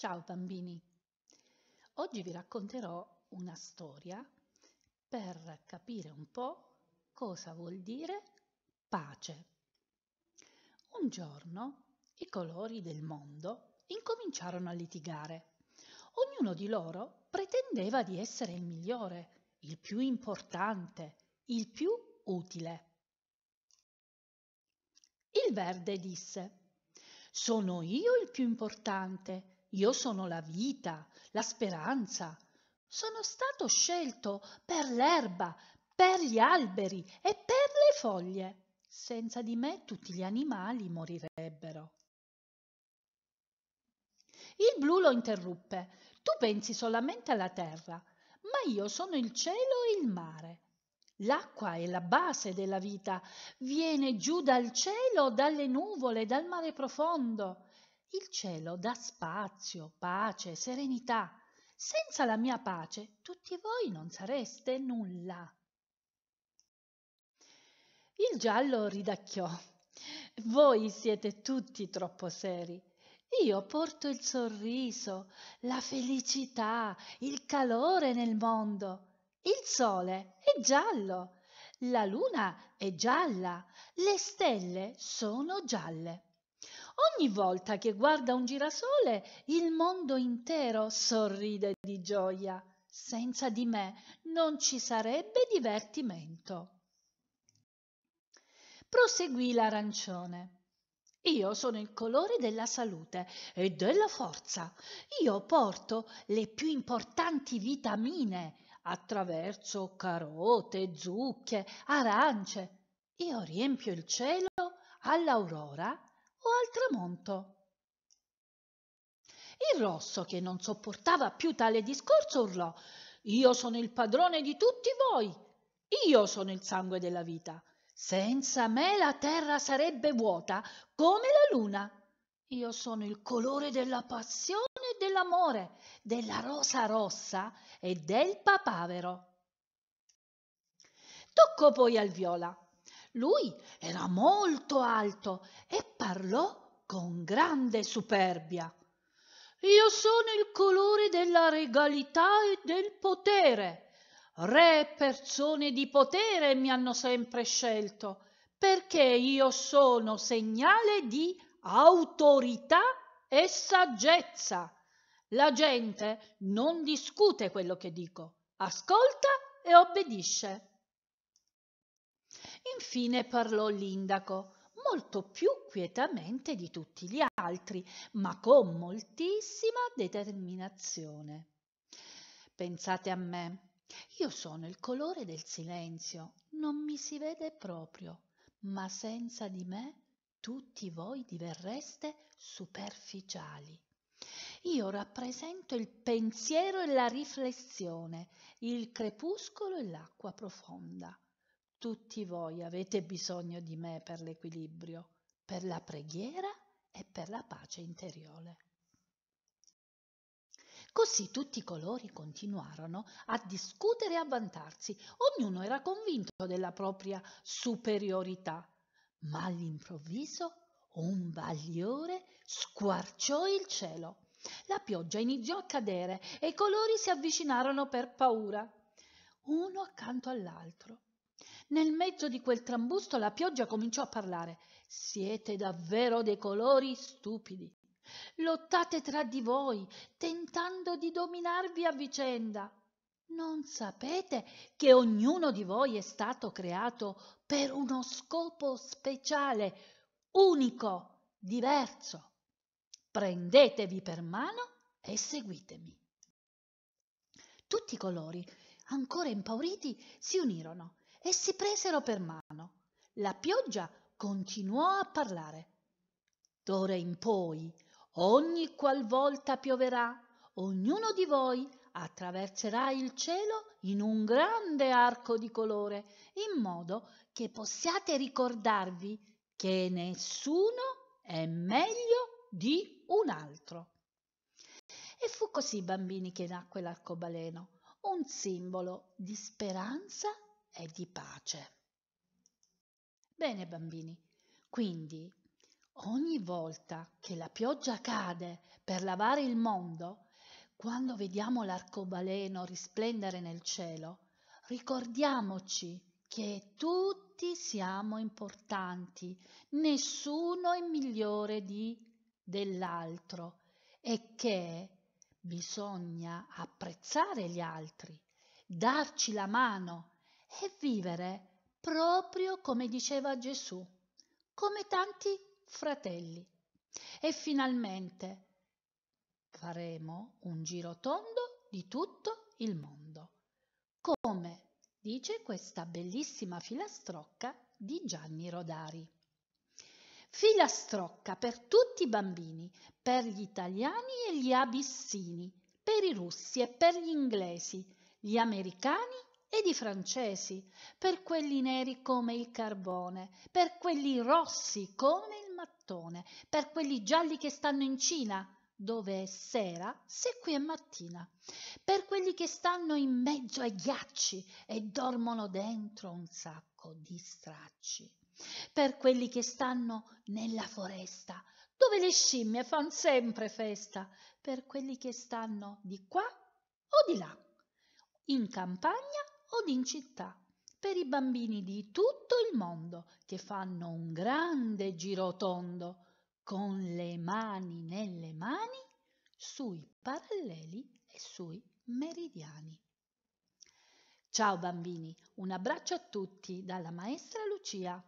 Ciao bambini! Oggi vi racconterò una storia per capire un po' cosa vuol dire pace. Un giorno i colori del mondo incominciarono a litigare. Ognuno di loro pretendeva di essere il migliore, il più importante, il più utile. Il verde disse, sono io il più importante io sono la vita, la speranza. Sono stato scelto per l'erba, per gli alberi e per le foglie. Senza di me tutti gli animali morirebbero. Il blu lo interruppe. Tu pensi solamente alla terra, ma io sono il cielo e il mare. L'acqua è la base della vita, viene giù dal cielo, dalle nuvole, dal mare profondo. Il cielo dà spazio, pace, serenità. Senza la mia pace tutti voi non sareste nulla. Il giallo ridacchiò. Voi siete tutti troppo seri. Io porto il sorriso, la felicità, il calore nel mondo. Il sole è giallo, la luna è gialla, le stelle sono gialle. Ogni volta che guarda un girasole, il mondo intero sorride di gioia. Senza di me non ci sarebbe divertimento. Proseguì l'arancione. Io sono il colore della salute e della forza. Io porto le più importanti vitamine attraverso carote, zucche, arance. Io riempio il cielo all'aurora o al tramonto. Il rosso, che non sopportava più tale discorso, urlò Io sono il padrone di tutti voi. Io sono il sangue della vita. Senza me la terra sarebbe vuota come la luna. Io sono il colore della passione e dell'amore, della rosa rossa e del papavero. Toccò poi al viola. Lui era molto alto e parlò con grande superbia. Io sono il colore della regalità e del potere. Re e persone di potere mi hanno sempre scelto, perché io sono segnale di autorità e saggezza. La gente non discute quello che dico, ascolta e obbedisce. Infine parlò l'indaco, molto più quietamente di tutti gli altri, ma con moltissima determinazione. Pensate a me, io sono il colore del silenzio, non mi si vede proprio, ma senza di me tutti voi diverreste superficiali. Io rappresento il pensiero e la riflessione, il crepuscolo e l'acqua profonda. Tutti voi avete bisogno di me per l'equilibrio, per la preghiera e per la pace interiore. Così tutti i colori continuarono a discutere e a vantarsi. Ognuno era convinto della propria superiorità, ma all'improvviso un bagliore squarciò il cielo. La pioggia iniziò a cadere e i colori si avvicinarono per paura, uno accanto all'altro. Nel mezzo di quel trambusto la pioggia cominciò a parlare. Siete davvero dei colori stupidi. Lottate tra di voi, tentando di dominarvi a vicenda. Non sapete che ognuno di voi è stato creato per uno scopo speciale, unico, diverso. Prendetevi per mano e seguitemi. Tutti i colori, ancora impauriti, si unirono e si presero per mano. La pioggia continuò a parlare. D'ora in poi, ogni qualvolta pioverà, ognuno di voi attraverserà il cielo in un grande arco di colore, in modo che possiate ricordarvi che nessuno è meglio di un altro. E fu così, bambini, che nacque l'arcobaleno, un simbolo di speranza e di pace. Bene bambini, quindi ogni volta che la pioggia cade per lavare il mondo, quando vediamo l'arcobaleno risplendere nel cielo, ricordiamoci che tutti siamo importanti, nessuno è migliore di dell'altro e che bisogna apprezzare gli altri, darci la mano e vivere proprio come diceva Gesù, come tanti fratelli. E finalmente faremo un giro tondo di tutto il mondo, come dice questa bellissima filastrocca di Gianni Rodari. Filastrocca per tutti i bambini, per gli italiani e gli abissini, per i russi e per gli inglesi, gli americani ed i francesi, per quelli neri come il carbone, per quelli rossi come il mattone, per quelli gialli che stanno in Cina, dove è sera se qui è mattina, per quelli che stanno in mezzo ai ghiacci e dormono dentro un sacco di stracci, per quelli che stanno nella foresta, dove le scimmie fanno sempre festa, per quelli che stanno di qua o di là, in campagna in città, per i bambini di tutto il mondo che fanno un grande girotondo con le mani nelle mani sui paralleli e sui meridiani. Ciao bambini, un abbraccio a tutti dalla maestra Lucia.